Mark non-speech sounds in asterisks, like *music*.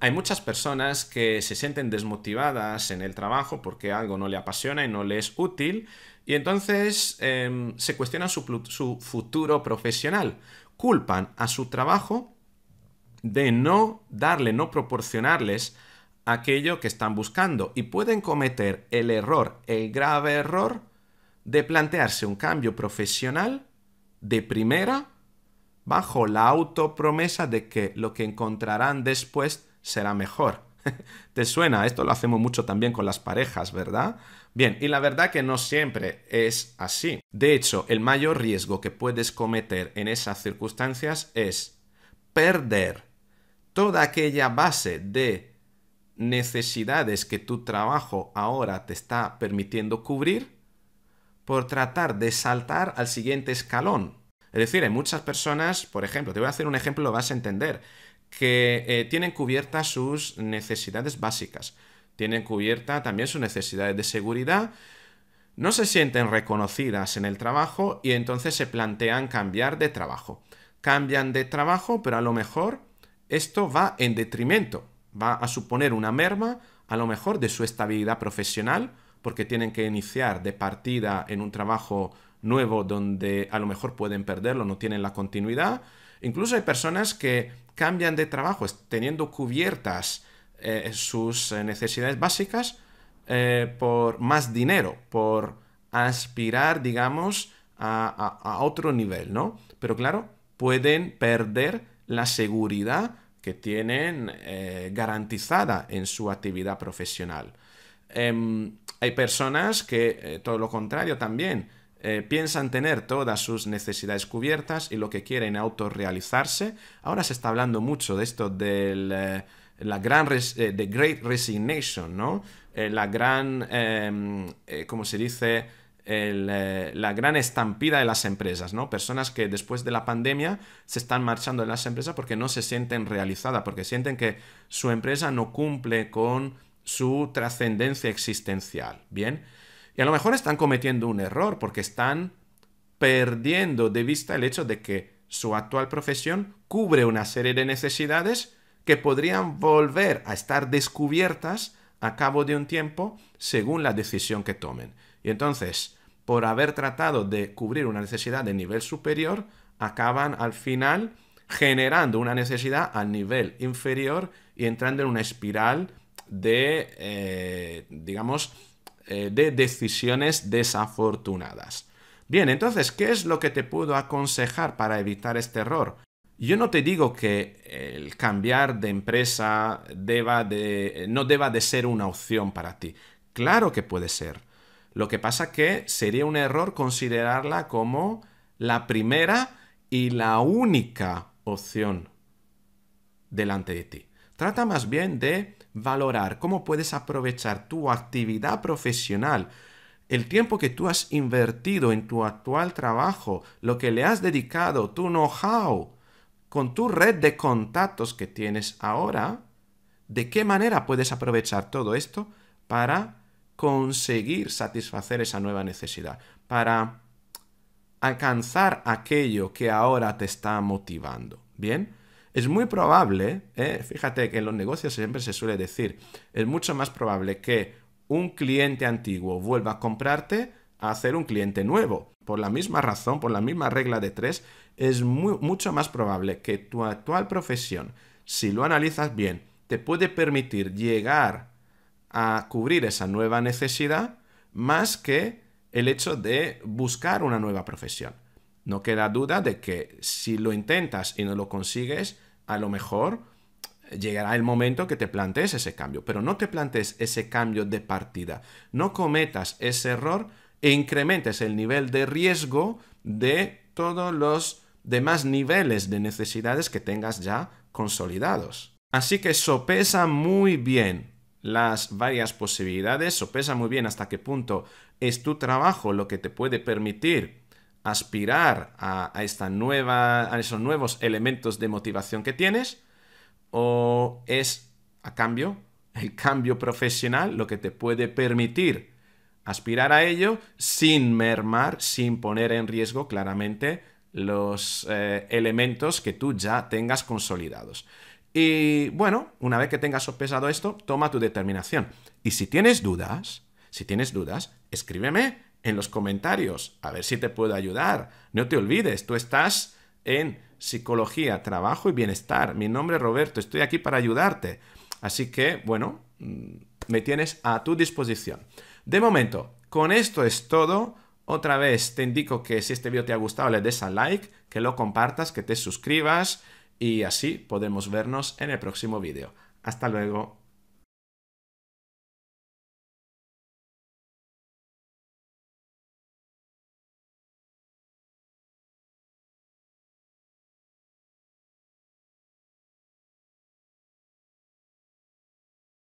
Hay muchas personas que se sienten desmotivadas en el trabajo porque algo no le apasiona y no le es útil y entonces em, se cuestionan su, su futuro profesional, culpan a su trabajo de no darle, no proporcionarles aquello que están buscando y pueden cometer el error, el grave error de plantearse un cambio profesional de primera bajo la autopromesa de que lo que encontrarán después será mejor. *laughs* ¿Te suena? Esto lo hacemos mucho también con las parejas, ¿verdad? Bien, y la verdad que no siempre es así. De hecho, el mayor riesgo que puedes cometer en esas circunstancias es perder toda aquella base de necesidades que tu trabajo ahora te está permitiendo cubrir por tratar de saltar al siguiente escalón. Es decir, en muchas personas, por ejemplo, te voy a hacer un ejemplo, lo vas a entender que eh, tienen cubiertas sus necesidades básicas, tienen cubierta también sus necesidades de seguridad, no se sienten reconocidas en el trabajo y entonces se plantean cambiar de trabajo. Cambian de trabajo, pero a lo mejor esto va en detrimento, va a suponer una merma a lo mejor de su estabilidad profesional, porque tienen que iniciar de partida en un trabajo nuevo donde a lo mejor pueden perderlo, no tienen la continuidad. Incluso hay personas que cambian de trabajo, teniendo cubiertas eh, sus eh, necesidades básicas eh, por más dinero, por aspirar, digamos, a, otro nivel, ¿no? Pero claro, pueden perder la seguridad que tienen garantizada en su actividad profesional. Em, hay personas que todo lo contrario también eh, piensan tener todas sus necesidades cubiertas y lo que quieren autorrealizarse. Ahora se está hablando mucho de esto de eh, la gran eh, Great Resignation, ¿no? la gran, em, ¿cómo se dice? la gran estampida de las empresas, ¿no? Personas que después de la pandemia se están marchando de las empresas porque no se sienten realizadas, porque sienten que su empresa no cumple con su trascendencia existencial, ¿bien? Y a lo mejor están cometiendo un error porque están perdiendo de vista el hecho de que su actual profesión cubre una serie de necesidades que podrían volver a estar descubiertas a cabo de un tiempo según la decisión que tomen. Y entonces, por haber tratado de cubrir una necesidad de nivel superior, acaban al final generando una necesidad a nivel inferior y entrando en una espiral de, eh, digamos, eh, de decisiones desafortunadas. Bien, entonces, ¿qué es lo que te puedo aconsejar para evitar este error? Yo no te digo que el cambiar de empresa eh, no deba de ser una opción para ti. Claro que puede ser. Lo que pasa que sería un error considerarla como la primera y la única opción delante de ti. Trata más bien de valorar cómo puedes aprovechar tu actividad profesional, el tiempo que tú has invertido en tu actual trabajo, lo que le has dedicado, tu know-how, con tu red de contactos que tienes ahora, ¿de qué manera puedes aprovechar todo esto para conseguir satisfacer esa nueva necesidad? Para alcanzar aquello que ahora te está motivando. ¿Bien? es muy probable, ¿eh? fíjate que en los negocios siempre se suele decir, es mucho más probable que un cliente antiguo vuelva a comprarte a hacer un cliente nuevo. Por la misma razón, por la misma regla de tres, es mucho más probable que tu actual profesión, si lo analizas bien, te puede permitir llegar a cubrir esa nueva necesidad más que el hecho de buscar una nueva profesión. No queda duda de que si lo intentas y no lo consigues, a lo mejor llegará el momento que te plantees ese cambio, pero no te plantees ese cambio de partida, no cometas ese error e incrementes el nivel de riesgo de todos los demás niveles de necesidades que tengas ya consolidados. Así que sopesa muy bien las varias posibilidades, sopesa muy bien hasta qué punto es tu trabajo lo que te puede permitir aspirar a, a esos nuevos elementos de motivación que tienes, o es a cambio, *laughs* el cambio profesional, lo que te puede permitir aspirar a ello sin mermar, sin poner en riesgo claramente los eh, elementos que tú ya tengas consolidados. Y bueno, una vez que tengas pesado esto, toma tu determinación. Y si tienes dudas, si tienes dudas, escríbeme en los comentarios, a ver si te puedo ayudar. No te olvides, tú estás en psicología, trabajo y bienestar. Mi nombre es Roberto, estoy aquí para ayudarte. Así que, bueno, mm, me tienes a tu disposición. De momento, con esto es todo. Otra vez te indico que si este vídeo te ha gustado le des a like, que lo compartas, que te suscribas y así podemos vernos en el próximo vídeo. Hasta luego.